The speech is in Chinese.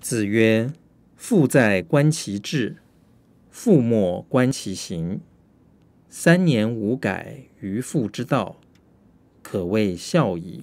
子曰：“父在，观其志；父莫，观其行。三年无改于父之道，可谓孝矣。”